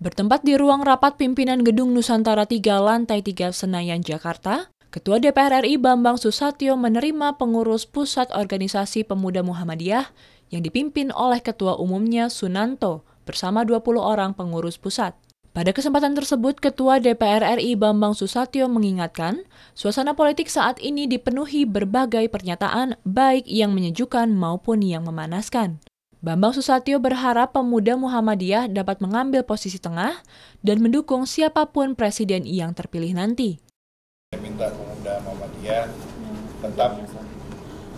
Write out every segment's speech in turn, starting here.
Bertempat di ruang rapat pimpinan gedung Nusantara 3 lantai 3 Senayan, Jakarta, Ketua DPR RI Bambang Susatyo menerima pengurus Pusat Organisasi Pemuda Muhammadiyah yang dipimpin oleh Ketua Umumnya Sunanto bersama 20 orang pengurus pusat. Pada kesempatan tersebut, Ketua DPR RI Bambang Susatyo mengingatkan, suasana politik saat ini dipenuhi berbagai pernyataan baik yang menyejukkan maupun yang memanaskan. Bambang Susatyo berharap pemuda Muhammadiyah dapat mengambil posisi tengah dan mendukung siapapun presiden yang terpilih nanti. Saya minta pemuda Muhammadiyah tetap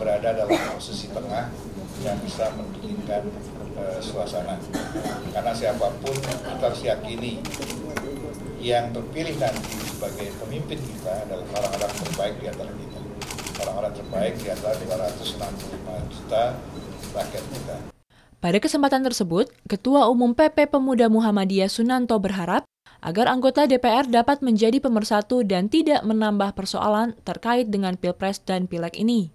berada dalam posisi tengah yang bisa mendinginkan e, eh, suasana. Karena siapapun kita harus yakini yang terpilih nanti sebagai pemimpin kita adalah orang-orang terbaik di antara kita. Orang-orang terbaik di antara 265 juta rakyat kita. Pada kesempatan tersebut, Ketua Umum PP Pemuda Muhammadiyah Sunanto berharap agar anggota DPR dapat menjadi pemersatu dan tidak menambah persoalan terkait dengan Pilpres dan Pileg ini.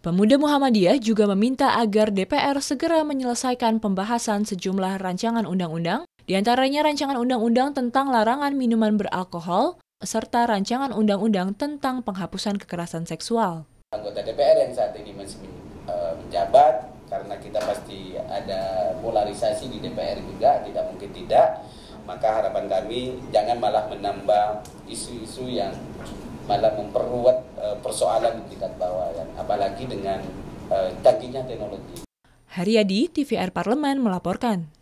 Pemuda Muhammadiyah juga meminta agar DPR segera menyelesaikan pembahasan sejumlah rancangan undang-undang, diantaranya rancangan undang-undang tentang larangan minuman beralkohol, serta rancangan undang-undang tentang penghapusan kekerasan seksual. Anggota DPR yang saat ini masih e, menjabat, karena kita pasti ada polarisasi di DPR juga, tidak mungkin tidak, maka harapan kami jangan malah menambah isu-isu yang malah memperluat e, persoalan di tingkat bawah. Ya lagi dengan tagihnya eh, teknologi. Haryadi, TVR Parlemen melaporkan.